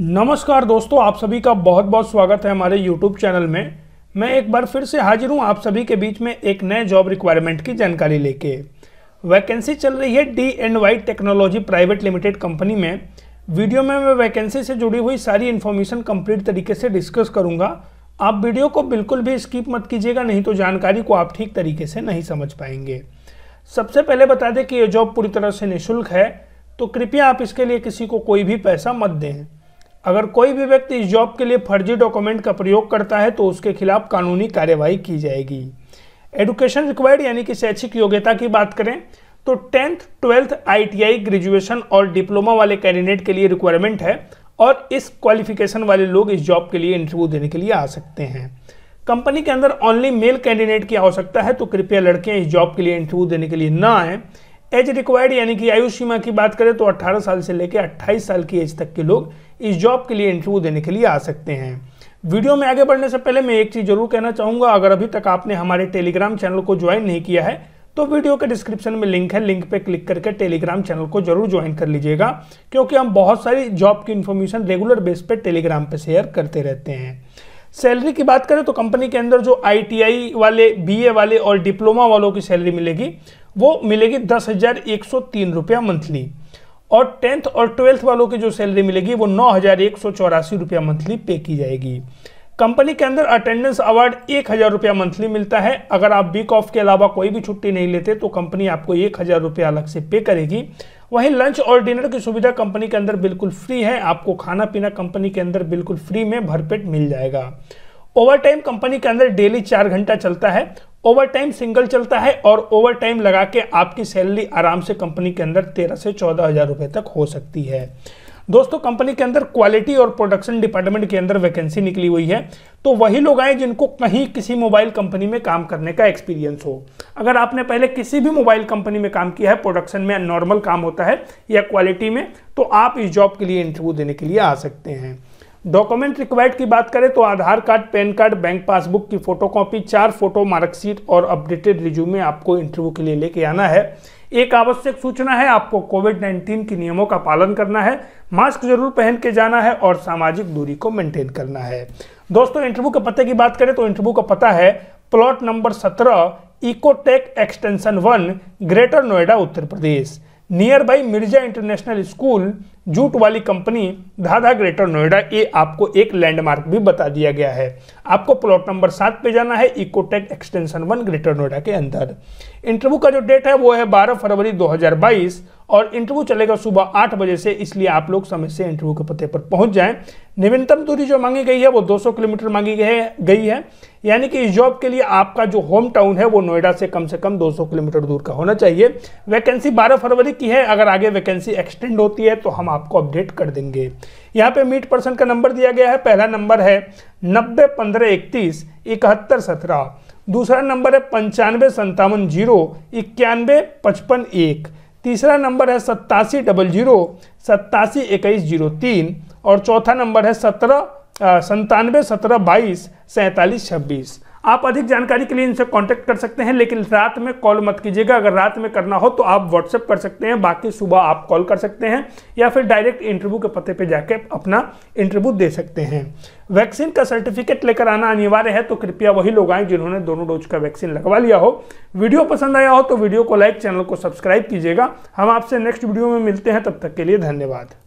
नमस्कार दोस्तों आप सभी का बहुत बहुत स्वागत है हमारे YouTube चैनल में मैं एक बार फिर से हाजिर हूं आप सभी के बीच में एक नए जॉब रिक्वायरमेंट की जानकारी लेके वैकेंसी चल रही है D and Y technology private limited company में वीडियो में मैं वैकेंसी से जुड़ी हुई सारी इन्फॉर्मेशन कंप्लीट तरीके से डिस्कस करूंगा आप वीडियो को बिल्कुल भी स्किप मत कीजिएगा नहीं तो जानकारी को आप ठीक तरीके से नहीं समझ पाएंगे सबसे पहले बता दें कि ये जॉब पूरी तरह से निःशुल्क है तो कृपया आप इसके लिए किसी को कोई भी पैसा मत दें अगर कोई भी व्यक्ति इस जॉब के लिए फर्जी डॉक्यूमेंट का प्रयोग करता है तो उसके खिलाफ कानूनी कार्यवाही की जाएगी एडुकेशन रिक्वायर्ड यानी कि शैक्षिक योग्यता की बात करें तो टेंथ ट्वेल्थ आईटीआई ग्रेजुएशन और डिप्लोमा वाले कैंडिडेट के लिए रिक्वायरमेंट है और इस क्वालिफिकेशन वाले लोग इस जॉब के लिए इंटरव्यू देने के लिए आ सकते हैं कंपनी के अंदर ओनली मेल कैंडिडेट की आवश्यकता है तो कृपया लड़के इस जॉब के लिए इंटरव्यू देने के लिए ना आए एज रिक्वायर्ड यानी कि आयु सीमा की बात करें तो 18 साल से लेकर 28 साल की एज तक के लोग इस जॉब के लिए इंटरव्यू देने के लिए आ सकते हैं वीडियो में आगे बढ़ने से पहले मैं एक चीज़ जरूर कहना चाहूंगा अगर अभी तक आपने हमारे टेलीग्राम चैनल को ज्वाइन नहीं किया है तो वीडियो के डिस्क्रिप्शन में लिंक है लिंक पे क्लिक करके टेलीग्राम चैनल को जरूर ज्वाइन कर लीजिएगा क्योंकि हम बहुत सारी जॉब की इन्फॉर्मेशन रेगुलर बेस पे टेलीग्राम पे शेयर करते रहते हैं सैलरी की बात करें तो कंपनी के अंदर जो आईटीआई वाले बीए वाले और डिप्लोमा वालों की सैलरी मिलेगी वो मिलेगी दस हज़ार एक सौ तीन रुपया मंथली और टेंथ और ट्वेल्थ वालों की जो सैलरी मिलेगी वो नौ हज़ार एक सौ चौरासी रुपया मंथली पे की जाएगी कंपनी के अंदर अटेंडेंस अवार्ड एक हज़ार रुपया मंथली मिलता है अगर आप वीक ऑफ के अलावा कोई भी छुट्टी नहीं लेते तो कंपनी आपको एक हज़ार रुपया अलग से पे करेगी वहीं लंच और डिनर की सुविधा कंपनी के अंदर बिल्कुल फ्री है आपको खाना पीना कंपनी के अंदर बिल्कुल फ्री में भरपेट मिल जाएगा ओवर टाइम कंपनी के अंदर डेली चार घंटा चलता है ओवर टाइम सिंगल चलता है और ओवर टाइम लगा के आपकी सैलरी आराम से कंपनी के अंदर तेरह से चौदह हज़ार रुपये तक हो सकती है दोस्तों कंपनी के अंदर क्वालिटी और प्रोडक्शन डिपार्टमेंट के अंदर वैकेंसी निकली हुई है तो वही लोग आए जिनको कहीं किसी मोबाइल कंपनी में काम करने का एक्सपीरियंस हो अगर आपने पहले किसी भी मोबाइल कंपनी में काम किया है प्रोडक्शन में नॉर्मल काम होता है या क्वालिटी में तो आप इस जॉब के लिए इंटरव्यू देने के लिए आ सकते हैं डॉक्यूमेंट रिक्वायर्ड की बात करें तो Aadhaar card pan card bank passbook की फोटोकॉपी चार फोटो मार्कशीट और अपडेटेड रिज्यूमे आपको इंटरव्यू के लिए लेके आना है एक आवश्यक सूचना है आपको कोविड 19 के नियमों का पालन करना है मास्क जरूर पहन के जाना है और सामाजिक दूरी को मेंटेन करना है दोस्तों इंटरव्यू के पते की बात करें तो इंटरव्यू का पता है प्लॉट नंबर सत्रह Ecotech extension one Greater Noida Uttar Pradesh near Bai Mirza international school jute वाली कंपनी धाधा ग्रेटर नोएडा ये आपको एक लैंडमार्क भी बता दिया गया है आपको प्लॉट नंबर सात पे जाना है Ecotech extension one Greater Noida के अंदर इंटरव्यू का जो डेट है वो है 12 फरवरी 2022 और इंटरव्यू चलेगा सुबह आठ बजे से इसलिए आप लोग समय से इंटरव्यू के पते पर पहुंच जाए नवीनतम दूरी जो मांगी गई है वो दो किलोमीटर मांगी गई है यानी कि इस जॉब के लिए आपका जो होम टाउन है वो नोएडा से कम से कम 200 किलोमीटर दूर का होना चाहिए वैकेंसी 12 फरवरी की है अगर आगे वैकेंसी एक्सटेंड होती है तो हम आपको अपडेट कर देंगे यहाँ पे मीट पर्सन का नंबर दिया गया है पहला नंबर है नब्बे पंद्रह इकतीस इकहत्तर सत्रह दूसरा नंबर है पंचानवे संतावन जीरो इक्यानवे पचपन एक तीसरा नंबर है सत्तासी डबल जीरो सत्तासी इक्कीस जीरो तीन और चौथा नंबर है सत्रह संतानवे सत्रह बाईस सैंतालीस छब्बीस आप अधिक जानकारी के लिए इनसे कांटेक्ट कर सकते हैं लेकिन रात में कॉल मत कीजिएगा अगर रात में करना हो तो आप व्हाट्सएप कर सकते हैं बाकी सुबह आप कॉल कर सकते हैं या फिर डायरेक्ट इंटरव्यू के पते पे जाके अपना इंटरव्यू दे सकते हैं वैक्सीन का सर्टिफिकेट लेकर आना अनिवार्य है तो कृपया वही लोग आए जिन्होंने दोनों डोज का वैक्सीन लगवा लिया हो वीडियो पसंद आया हो तो वीडियो को लाइक चैनल को सब्सक्राइब कीजिएगा हम आपसे नेक्स्ट वीडियो में मिलते हैं तब तक के लिए धन्यवाद